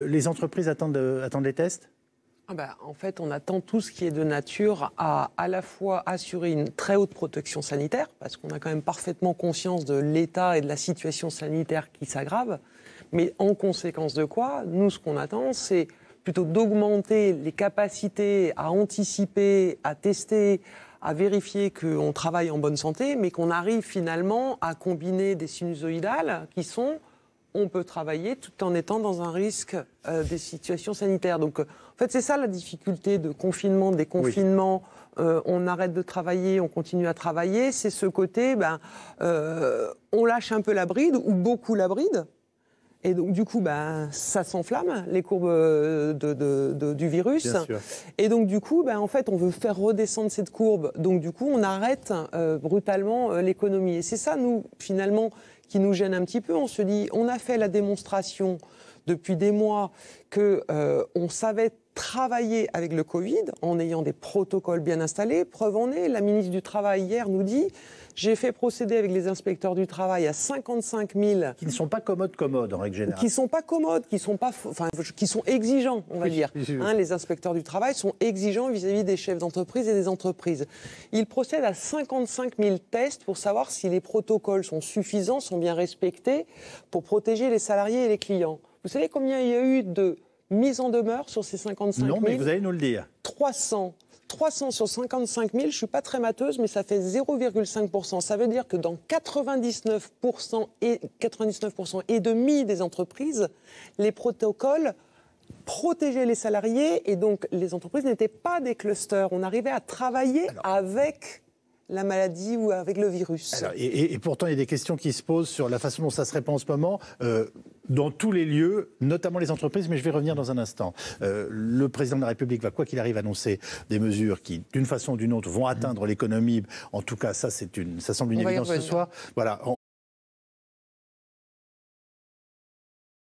Les entreprises attendent, euh, attendent les tests ah bah, en fait, on attend tout ce qui est de nature à à la fois assurer une très haute protection sanitaire, parce qu'on a quand même parfaitement conscience de l'état et de la situation sanitaire qui s'aggrave, mais en conséquence de quoi, nous, ce qu'on attend, c'est plutôt d'augmenter les capacités à anticiper, à tester, à vérifier qu'on travaille en bonne santé, mais qu'on arrive finalement à combiner des sinusoïdales qui sont on peut travailler tout en étant dans un risque euh, des situations sanitaires. Donc, euh, en fait, c'est ça la difficulté de confinement, des confinements, euh, on arrête de travailler, on continue à travailler. C'est ce côté, ben, on lâche un peu la bride ou beaucoup la bride. Et donc, du coup, ben, ça s'enflamme, les courbes du virus. Et donc, du coup, ben, en fait, on veut faire redescendre cette courbe. Donc, du coup, on arrête brutalement l'économie. Et c'est ça, nous, finalement, qui nous gêne un petit peu. On se dit, on a fait la démonstration depuis des mois que euh, on savait travailler avec le Covid en ayant des protocoles bien installés. Preuve en est, la ministre du Travail hier nous dit j'ai fait procéder avec les inspecteurs du travail à 55 000 qui ne sont pas commodes commodes en règle générale, qui sont pas commodes, qui sont pas, enfin, qui sont exigeants, on va dire. Hein, les inspecteurs du travail sont exigeants vis-à-vis -vis des chefs d'entreprise et des entreprises. Ils procèdent à 55 000 tests pour savoir si les protocoles sont suffisants, sont bien respectées pour protéger les salariés et les clients. Vous savez combien il y a eu de mises en demeure sur ces 55 000 Non, mais vous allez nous le dire. 300. 300 sur 55 000, je suis pas très mateuse, mais ça fait 0,5%. Ça veut dire que dans 99% et, 99 et demi des entreprises, les protocoles protégeaient les salariés et donc les entreprises n'étaient pas des clusters. On arrivait à travailler avec la maladie ou avec le virus. et, pourtant, il y a des questions qui se posent sur la façon dont ça se répand en ce moment. Euh, dans tous les lieux, notamment les entreprises, mais je vais revenir dans un instant. Euh, le président de la République va, quoi qu'il arrive, annoncer des mesures qui, d'une façon ou d'une autre, vont atteindre l'économie. En tout cas, ça, c'est une, ça semble une évidence ce soir. Voilà,